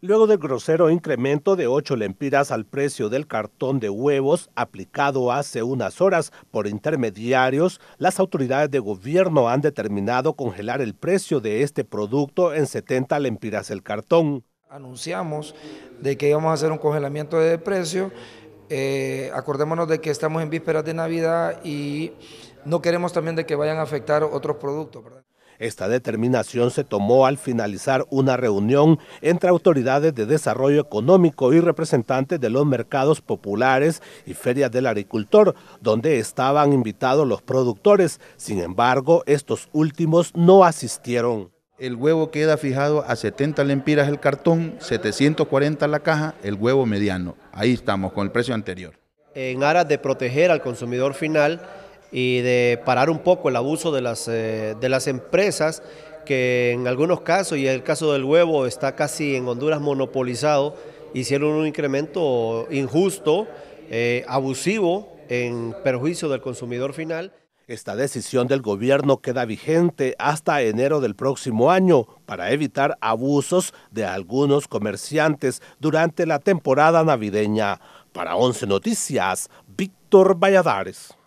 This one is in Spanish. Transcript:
luego del grosero incremento de 8 lempiras al precio del cartón de huevos aplicado hace unas horas por intermediarios, las autoridades de gobierno han determinado congelar el precio de este producto en 70 lempiras el cartón. Anunciamos de que íbamos a hacer un congelamiento de precio. Eh, acordémonos de que estamos en vísperas de Navidad y no queremos también de que vayan a afectar otros productos. Esta determinación se tomó al finalizar una reunión entre autoridades de desarrollo económico y representantes de los mercados populares y ferias del agricultor, donde estaban invitados los productores. Sin embargo, estos últimos no asistieron. El huevo queda fijado a 70 lempiras el cartón, 740 la caja, el huevo mediano. Ahí estamos con el precio anterior. En aras de proteger al consumidor final, y de parar un poco el abuso de las, eh, de las empresas que en algunos casos, y el caso del huevo está casi en Honduras monopolizado, hicieron un incremento injusto, eh, abusivo, en perjuicio del consumidor final. Esta decisión del gobierno queda vigente hasta enero del próximo año para evitar abusos de algunos comerciantes durante la temporada navideña. Para 11 Noticias, Víctor Valladares.